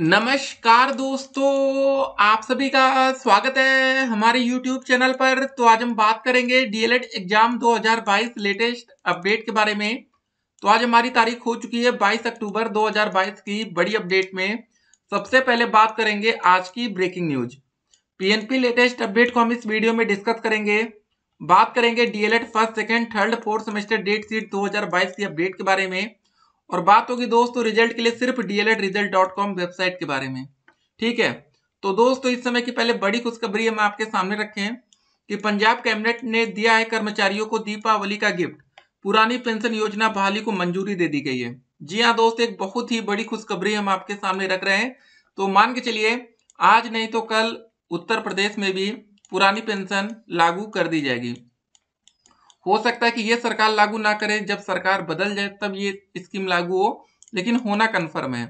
नमस्कार दोस्तों आप सभी का स्वागत है हमारे YouTube चैनल पर तो आज हम बात करेंगे डीएलएड एग्जाम 2022 लेटेस्ट अपडेट के बारे में तो आज हमारी तारीख हो चुकी है 22 अक्टूबर 2022 की बड़ी अपडेट में सबसे पहले बात करेंगे आज की breaking news PNP latest update को हम इस वीडियो में डिस्कस करेंगे बात करेंगे DElEd first second third fourth semester date sheet दो की अपडेट के बारे में और बात होगी दोस्तों रिजल्ट के लिए सिर्फ DElEd result dot com website के बारे में ठीक है तो दोस्तों इस समय की पहले बड़ी खुशखबरी हम आपके सामने रखे हैं कि पंजाब कैबिनेट ने दिया है कर्मचारियों को दीपावली का गिफ्ट पुरानी पेंशन योजना बहाली को मंजूरी दे दी गई है जी हाँ दोस्त एक बहुत ही बड़ी खुशखबरी हम आपके सामने रख रहे हैं तो मान के चलिए आज नहीं तो कल उत्तर प्रदेश में भी पुरानी पेंशन लागू कर दी जाएगी हो सकता है कि ये सरकार लागू ना करे जब सरकार बदल जाए तब ये स्कीम लागू हो लेकिन होना कन्फर्म है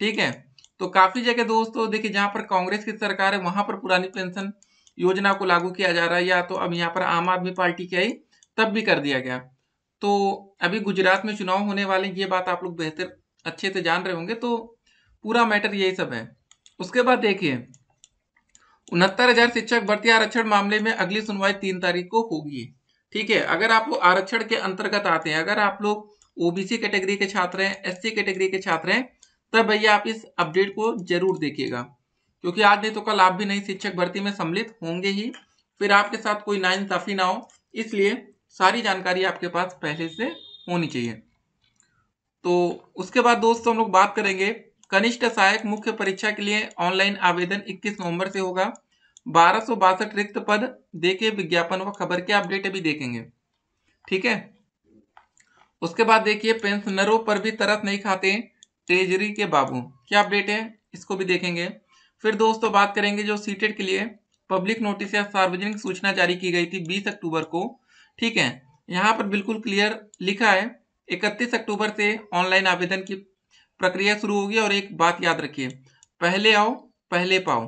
ठीक है तो काफी जगह दोस्तों देखिए जहां पर कांग्रेस की सरकार है वहां पर पुरानी पेंशन योजना को लागू किया जा रहा है या तो अब यहाँ पर आम आदमी पार्टी की आई तब भी कर दिया गया तो अभी गुजरात में चुनाव होने वाले ये बात आप लोग बेहतर अच्छे से जान रहे होंगे तो पूरा मैटर यही सब है उसके बाद देखिए उनहत्तर हजार शिक्षक भर्ती आरक्षण मामले में अगली सुनवाई तीन तारीख को होगी ठीक है अगर आप लोग आरक्षण के अंतर्गत आते हैं अगर आप लोग ओबीसी कैटेगरी के, छात्र हैं एससी कैटेगरी के, छात्र हैं तब भैया आप इस अपडेट को जरूर देखिएगा क्योंकि आज नहीं तो कल आप भी नई शिक्षक भर्ती में सम्मिलित होंगे ही फिर आपके साथ कोई नाइंसाफी ना हो इसलिए सारी जानकारी आपके पास पहले से होनी चाहिए तो उसके बाद दोस्तों हम लोग बात करेंगे कनिष्ठ सहायक मुख्य परीक्षा के लिए ऑनलाइन आवेदन 21 नवंबर से होगा बारह रिक्त पद दे के विज्ञापन व खबर के अपडेट अभी देखेंगे ठीक है उसके बाद देखिए पेंशनरों पर भी तरस नहीं खाते ट्रेजरी के बाबू क्या अपडेट है इसको भी देखेंगे फिर दोस्तों बात करेंगे जो सीटेड के लिए पब्लिक नोटिस या सार्वजनिक सूचना जारी की गई थी 20 अक्टूबर को ठीक है यहाँ पर बिल्कुल क्लियर लिखा है 31 अक्टूबर से ऑनलाइन आवेदन की प्रक्रिया शुरू होगी और एक बात याद रखिए पहले आओ पहले पाओ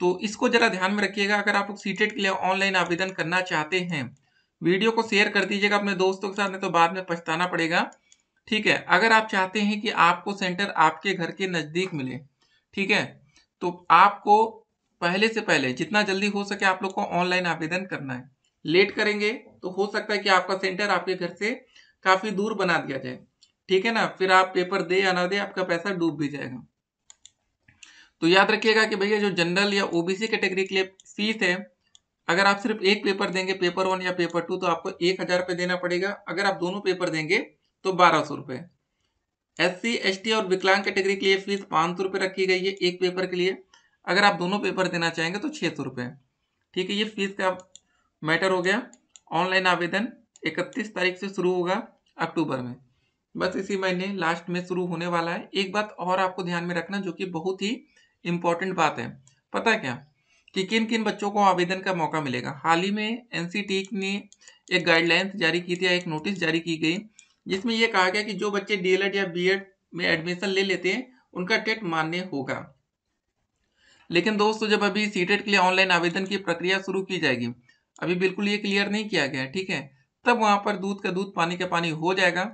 तो इसको जरा ध्यान में रखिएगा अगर आप लोग सीटेट e के लिए ऑनलाइन आवेदन करना चाहते हैं वीडियो को शेयर कर दीजिएगा अपने दोस्तों के साथ नहीं तो बाद में पछताना पड़ेगा ठीक है अगर आप चाहते हैं कि आपको सेंटर आपके घर के नज़दीक मिले ठीक है तो आपको पहले से पहले जितना जल्दी हो सके आप लोग को ऑनलाइन आवेदन करना है लेट करेंगे तो हो सकता है कि आपका सेंटर आपके घर से काफ़ी दूर बना दिया जाए ठीक है ना फिर आप पेपर दे या ना दे आपका पैसा डूब भी जाएगा तो याद रखिएगा कि भैया जो जनरल या ओबीसी कैटेगरी के लिए फीस है अगर आप सिर्फ एक पेपर देंगे पेपर वन या पेपर टू तो आपको एक हजार रुपये देना पड़ेगा अगर आप दोनों पेपर देंगे तो बारह सौ रुपये एस सी एस टी और विकलांग कैटेगरी के लिए फीस पाँच सौ रुपये रखी गई है एक पेपर के लिए अगर आप दोनों पेपर देना चाहेंगे तो छः सौ रुपये ठीक है ये फीस का मैटर हो गया ऑनलाइन आवेदन इकतीस तारीख से शुरू होगा अक्टूबर में बस इसी महीने लास्ट में शुरू होने वाला है एक बात और आपको ध्यान में रखना जो कि बहुत ही इम्पॉर्टेंट बात है पता है क्या कि किन किन बच्चों को आवेदन का मौका मिलेगा हाल ही में एन ने एक गाइडलाइंस जारी की थी या एक नोटिस जारी की गई जिसमें यह कहा गया कि जो बच्चे डीएलएड e या बीएड में एडमिशन ले लेते हैं उनका टेट मान्य होगा लेकिन दोस्तों जब अभी सी e के लिए ऑनलाइन आवेदन की प्रक्रिया शुरू की जाएगी अभी बिल्कुल ये क्लियर नहीं किया गया ठीक है तब वहाँ पर दूध का दूध पानी का पानी हो जाएगा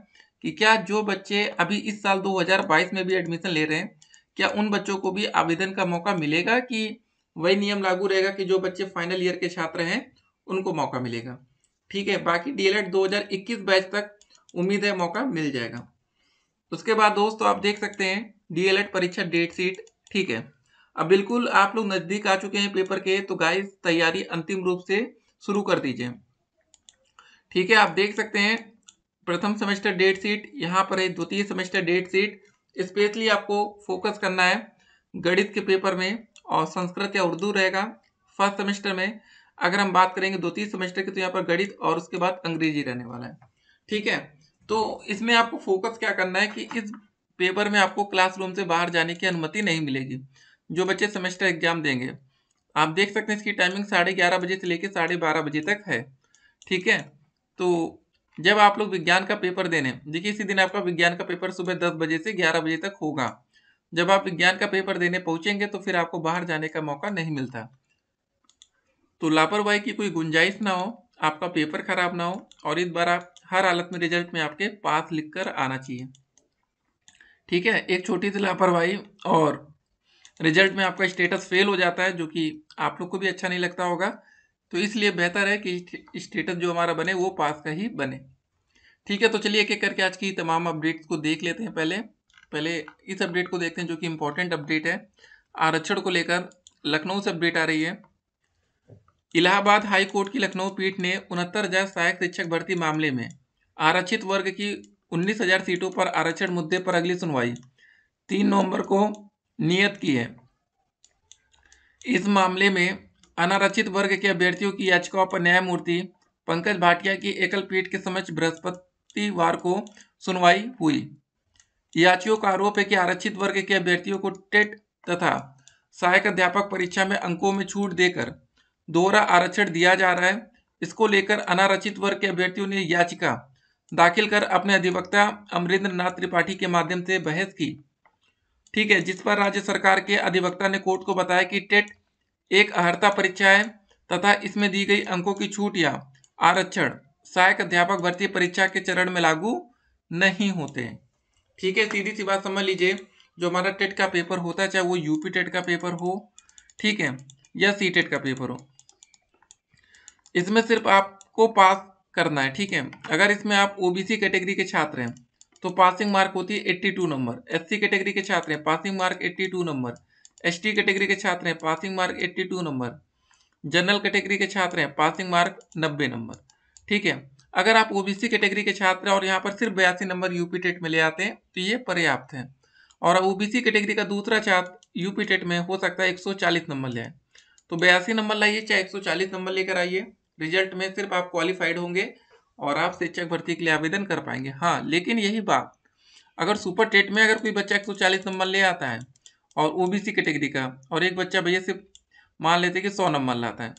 कि क्या जो बच्चे अभी इस साल 2022 में भी एडमिशन ले रहे हैं क्या उन बच्चों को भी आवेदन का मौका मिलेगा कि वही नियम लागू रहेगा कि जो बच्चे फाइनल ईयर के छात्र हैं उनको मौका मिलेगा ठीक है बाकी डीएलएड 2021 बैच तक उम्मीद है मौका मिल जाएगा उसके बाद दोस्तों आप देख सकते हैं डीएलएड परीक्षा डेट सीट ठीक है अब बिल्कुल आप लोग नज़दीक आ चुके हैं पेपर के तो गाइस तैयारी अंतिम रूप से शुरू कर दीजिए ठीक है आप देख सकते हैं प्रथम सेमेस्टर डेट सीट यहाँ पर है द्वितीय सेमेस्टर डेट सीट स्पेशली आपको फोकस करना है गणित के पेपर में और संस्कृत या उर्दू रहेगा फर्स्ट सेमेस्टर में अगर हम बात करेंगे दो तीन सेमेस्टर की तो यहाँ पर गणित और उसके बाद अंग्रेजी रहने वाला है ठीक है तो इसमें आपको फोकस क्या करना है कि इस पेपर में आपको क्लासरूम से बाहर जाने की अनुमति नहीं मिलेगी जो बच्चे सेमेस्टर एग्जाम देंगे आप देख सकते हैं इसकी टाइमिंग साढ़े ग्यारह बजे से लेकर साढ़े बारह बजे तक है ठीक है तो जब आप लोग विज्ञान का पेपर देने देखिए इसी दिन आपका विज्ञान का पेपर सुबह दस बजे से ग्यारह बजे तक होगा जब आप विज्ञान का पेपर देने पहुंचेंगे तो फिर आपको बाहर जाने का मौका नहीं मिलता तो लापरवाही की कोई गुंजाइश ना हो आपका पेपर खराब ना हो और इस बार आप हर हालत में रिजल्ट में आपके पास लिख कर आना चाहिए ठीक है एक छोटी सी लापरवाही और रिजल्ट में आपका स्टेटस फेल हो जाता है जो कि आप लोग को भी अच्छा नहीं लगता होगा तो इसलिए बेहतर है कि स्टेटस जो हमारा बने वो पास का ही बने ठीक है तो चलिए एक एक करके आज की तमाम अपडेट्स को देख लेते हैं पहले पहले इस अपडेट को देखते हैं जो कि इम्पोर्टेंट अपडेट है आरक्षण को लेकर लखनऊ से अपडेट आ रही है इलाहाबाद हाई कोर्ट की लखनऊ पीठ ने उनहत्तर हजार सहायक शिक्षक भर्ती मामले में आरक्षित वर्ग की उन्नीस हजार सीटों पर आरक्षण मुद्दे पर अगली सुनवाई तीन नवंबर को नियत की है इस मामले में अनारक्षित वर्ग के अभ्यर्थियों की याचिकाओं पर न्यायमूर्ति पंकज भाटिया की एकल पीठ के समक्ष बृहस्पति वार को सुनवाई हुई याचियों का आरोप है कि आरक्षित वर्ग के अभ्यर्थियों को टेट तथा सहायक अध्यापक परीक्षा में अंकों में छूट देकर दोहरा आरक्षण दिया जा रहा है इसको लेकर अनारक्षित वर्ग के अभ्यर्थियों ने याचिका दाखिल कर अपने अधिवक्ता अमरिंद्र नाथ त्रिपाठी के माध्यम से बहस की ठीक है जिस पर राज्य सरकार के अधिवक्ता ने कोर्ट को बताया कि टेट एक अहर्ता परीक्षा है तथा इसमें दी गई अंकों की छूट या आरक्षण सहायक अध्यापक भर्ती परीक्षा के चरण में लागू नहीं होते ठीक है सीधी सी बात समझ लीजिए जो हमारा टेट का पेपर होता है चाहे वो यूपी टेट का पेपर हो ठीक है या सी टेट का पेपर हो इसमें सिर्फ आपको पास करना है ठीक है अगर इसमें आप ओबीसी कैटेगरी के छात्र हैं तो पासिंग मार्क होती है टू नंबर सी कैटेगरी के छात्र हैं passing mark two number T category के छात्र हैं passing mark two number general category के छात्र हैं पासिंग मार्क नब्बे नंबर ठीक है अगर आप ओबीसी कैटेगरी के, के छात्र और यहाँ पर सिर्फ बयासी नंबर यूपी टेट में ले आते हैं तो ये पर्याप्त है और ओबीसी कैटेगरी का दूसरा छात्र यूपी टेट में हो सकता है एक नंबर ले तो बयासी नंबर लाइए चाहे एक नंबर लेकर आइए रिजल्ट में सिर्फ आप क्वालिफाइड होंगे और आप शिक्षक भर्ती के लिए आवेदन कर पाएंगे हाँ लेकिन यही बात अगर सुपर टेट में अगर कोई बच्चा 140 नंबर ले आता है और ओबीसी कैटेगरी का और एक बच्चा भैया सिर्फ मान लेते कि सौ नंबर लाता है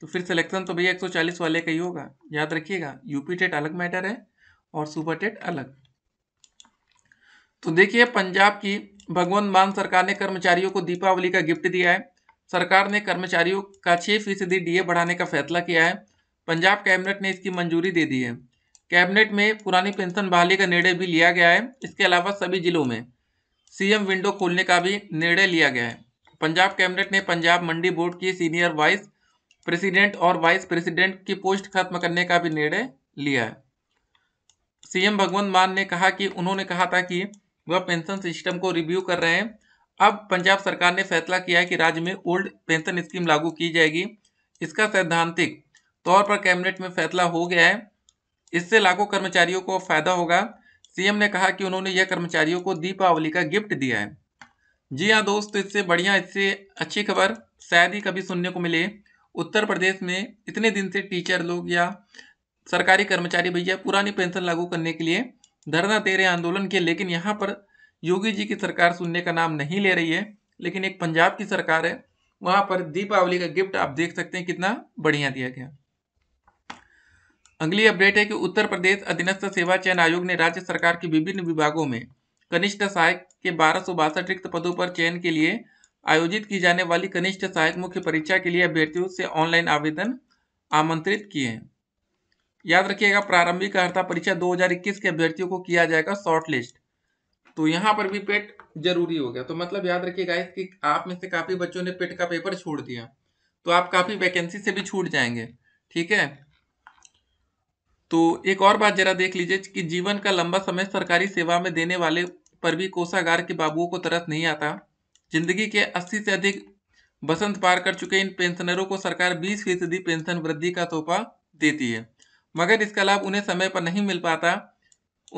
तो फिर सिलेक्शन तो भैया 140 वाले का ही होगा याद रखिएगा यूपी टेट अलग मैटर है और सुपर टेट अलग तो देखिए पंजाब की भगवंत मान सरकार ने कर्मचारियों को दीपावली का गिफ्ट दिया है सरकार ने कर्मचारियों का छः फीसदी डीए बढ़ाने का फैसला किया है पंजाब कैबिनेट ने इसकी मंजूरी दे दी है कैबिनेट में पुरानी पेंशन बहाली का निर्णय भी लिया गया है इसके अलावा सभी जिलों में सीएम विंडो खोलने का भी निर्णय लिया गया है पंजाब कैबिनेट ने पंजाब मंडी बोर्ड की सीनियर वाइस प्रेसिडेंट और वाइस प्रेसिडेंट की पोस्ट खत्म करने का भी निर्णय लिया है सीएम भगवंत मान ने कहा कि उन्होंने कहा था कि वह पेंशन सिस्टम को रिव्यू कर रहे हैं अब पंजाब सरकार ने फैसला किया है कि राज्य में ओल्ड पेंशन स्कीम लागू की जाएगी इसका सैद्धांतिक तौर पर कैबिनेट में फैसला हो गया है इससे लाखों कर्मचारियों को फायदा होगा सीएम ने कहा कि उन्होंने यह कर्मचारियों को दीपावली का गिफ्ट दिया है जी हाँ दोस्त इससे बढ़िया इससे अच्छी खबर शायद ही कभी सुनने को मिले उत्तर प्रदेश में इतने दिन से टीचर लोग या सरकारी कर्मचारी भैया पुरानी पेंशन लागू करने के लिए धरना दे रहे आंदोलन के लेकिन यहाँ पर योगी जी की सरकार सुनने का नाम नहीं ले रही है लेकिन एक पंजाब की सरकार है वहाँ पर दीपावली का गिफ्ट आप देख सकते हैं कितना बढ़िया दिया गया अगली अपडेट है कि उत्तर प्रदेश अधीनस्थ सेवा चयन आयोग ने राज्य सरकार के विभिन्न विभागों में कनिष्ठ सहायक के बारह रिक्त पदों पर चयन के लिए आयोजित की जाने वाली कनिष्ठ सहायक मुख्य परीक्षा के लिए अभ्यर्थियों से ऑनलाइन आवेदन आमंत्रित किए हैं याद रखिएगा प्रारंभिक अर्था परीक्षा 2021 के अभ्यर्थियों को किया जाएगा शॉर्ट लिस्ट तो यहाँ पर भी पेट जरूरी हो गया तो मतलब याद रखिएगा कि आप में से काफी बच्चों ने पेट का पेपर छोड़ दिया तो आप काफी वैकेंसी से भी छूट जाएंगे ठीक है तो एक और बात जरा देख लीजिए कि जीवन का लंबा समय सरकारी सेवा में देने वाले पर भी कोषागार के बाबुओं को तरस नहीं आता जिंदगी के 80 से अधिक बसंत पार कर चुके इन पेंशनरों को सरकार 20 फीसदी पेंशन वृद्धि का तोहफा देती है मगर इसका लाभ उन्हें समय पर नहीं मिल पाता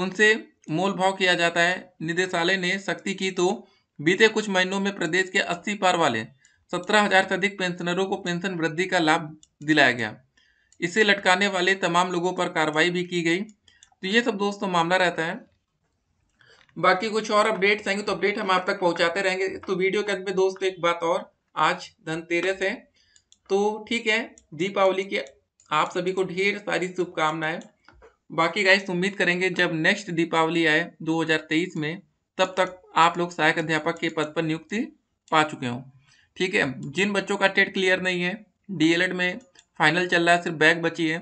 उनसे मोल भाव किया जाता है निदेशालय ने सख्ती की तो बीते कुछ महीनों में प्रदेश के अस्सी पार वाले सत्रह हजार से अधिक पेंशनरों को पेंशन वृद्धि का लाभ दिलाया गया इसे लटकाने वाले तमाम लोगों पर कार्रवाई भी की गई तो ये सब दोस्तों मामला रहता है बाकी कुछ और अपडेट्स आएंगे तो अपडेट हम आप तक पहुंचाते रहेंगे तो वीडियो के अंत में दोस्त एक बात और आज धनतेरस है तो ठीक है दीपावली के आप सभी को ढेर सारी शुभकामनाएं बाकी गाइस उम्मीद करेंगे जब नेक्स्ट दीपावली आए 2023 में तब तक आप लोग सहायक अध्यापक के पद पर नियुक्ति पा चुके हों ठीक है जिन बच्चों का टेट क्लियर नहीं है डीएलएड में फाइनल चल रहा है सिर्फ बैग बची है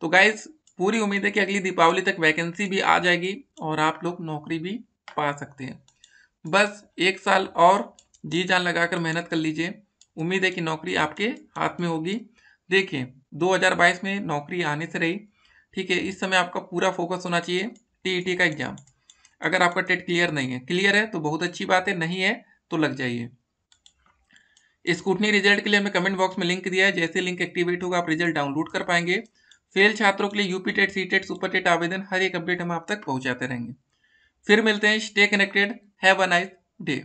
तो गाइस पूरी उम्मीद है कि अगली दीपावली तक वैकेंसी भी आ जाएगी और आप लोग नौकरी भी पा सकते हैं बस एक साल और जी जान लगाकर मेहनत कर लीजिए उम्मीद है कि नौकरी आपके हाथ में होगी देखिए 2022 में नौकरी आने से रही ठीक है इस समय आपका पूरा फोकस होना चाहिए टीईटी e का एग्जाम अगर आपका टेट क्लियर नहीं है क्लियर है तो बहुत अच्छी बात है नहीं है तो लग जाइए स्कूटनी रिजल्ट के लिए हमें कमेंट बॉक्स में लिंक दिया है जैसे लिंक एक्टिवेट होगा आप रिजल्ट डाउनलोड कर पाएंगे फेल छात्रों के लिए UP TET C TET super TET आवेदन हर एक अपडेट हम आप तक पहुंचाते रहेंगे फिर मिलते हैं stay connected have a nice day